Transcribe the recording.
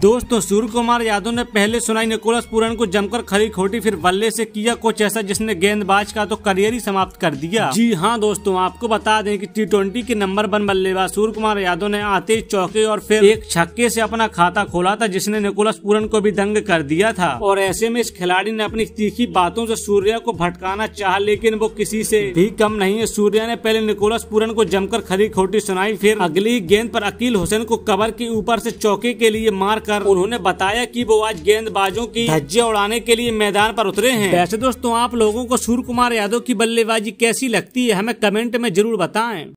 दोस्तों सूर्य कुमार यादव ने पहले सुनाई निकोलस पूरन को जमकर खरी खोटी फिर बल्ले से किया कुछ ऐसा जिसने गेंदबाज का तो करियर ही समाप्त कर दिया जी हाँ दोस्तों आपको बता दें कि टी के नंबर वन बल्लेबाज सूर्य कुमार यादव ने आते चौके और फिर एक छक्के से अपना खाता खोला था जिसने निकोलस पूरन को भी दंग कर दिया था और ऐसे में इस खिलाड़ी ने अपनी तीखी बातों ऐसी सूर्या को भटकाना चाह लेकिन वो किसी ऐसी भी कम नहीं है सूर्या ने पहले निकोलस पुरन को जमकर खरी खोटी सुनाई फिर अगली गेंद आरोप अकील हुसैन को कबर के ऊपर ऐसी चौके के लिए मार कर उन्होंने बताया कि वो आज गेंदबाजों की धज्जे उड़ाने के लिए मैदान पर उतरे हैं वैसे दोस्तों आप लोगों को सूर्य कुमार यादव की बल्लेबाजी कैसी लगती है हमें कमेंट में जरूर बताएं